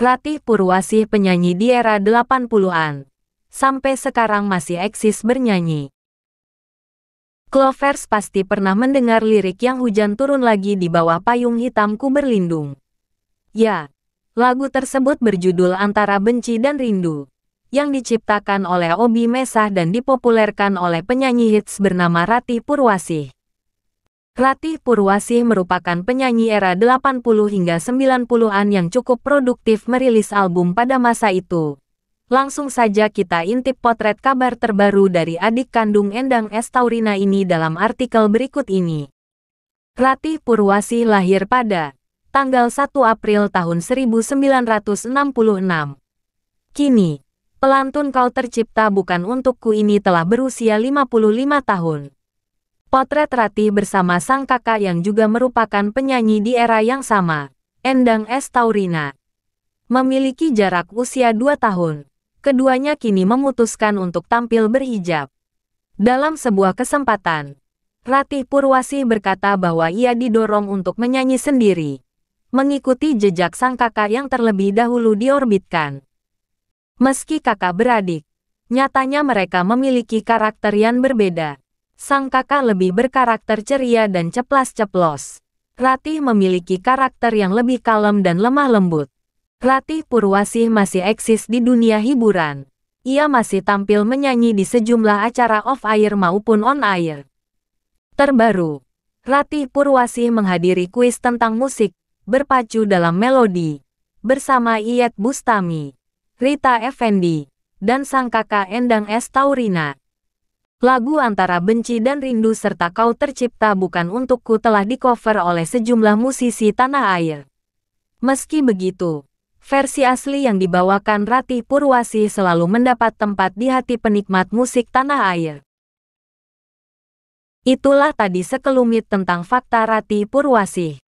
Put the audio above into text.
Latih Purwasih penyanyi di era 80-an. Sampai sekarang masih eksis bernyanyi. Clovers pasti pernah mendengar lirik yang hujan turun lagi di bawah payung hitamku berlindung. Ya, lagu tersebut berjudul Antara Benci dan Rindu yang diciptakan oleh Obi Mesah dan dipopulerkan oleh penyanyi hits bernama Ratih Purwasih. Ratih Purwasih merupakan penyanyi era 80 hingga 90-an yang cukup produktif merilis album pada masa itu. Langsung saja kita intip potret kabar terbaru dari adik kandung Endang Estaurina ini dalam artikel berikut ini. Ratih Purwasih lahir pada tanggal 1 April tahun 1966. Kini, pelantun kau tercipta bukan untukku ini telah berusia 55 tahun. Potret Ratih bersama sang kakak yang juga merupakan penyanyi di era yang sama, Endang S. Taurina. Memiliki jarak usia 2 tahun. Keduanya kini memutuskan untuk tampil berhijab. Dalam sebuah kesempatan, Ratih Purwasih berkata bahwa ia didorong untuk menyanyi sendiri. Mengikuti jejak sang kakak yang terlebih dahulu diorbitkan. Meski kakak beradik, nyatanya mereka memiliki karakter yang berbeda. Sang kakak lebih berkarakter ceria dan ceplas-ceplos. Ratih memiliki karakter yang lebih kalem dan lemah lembut. Ratih Purwasih masih eksis di dunia hiburan. Ia masih tampil menyanyi di sejumlah acara off-air maupun on-air. Terbaru, Ratih Purwasih menghadiri kuis tentang musik, berpacu dalam melodi, bersama Iyet Bustami. Rita Effendi, dan sang kakak Endang S. Taurina. Lagu antara benci dan rindu serta kau tercipta bukan untukku telah dikover oleh sejumlah musisi tanah air. Meski begitu, versi asli yang dibawakan Rati Purwasi selalu mendapat tempat di hati penikmat musik tanah air. Itulah tadi sekelumit tentang fakta Rati Purwasih.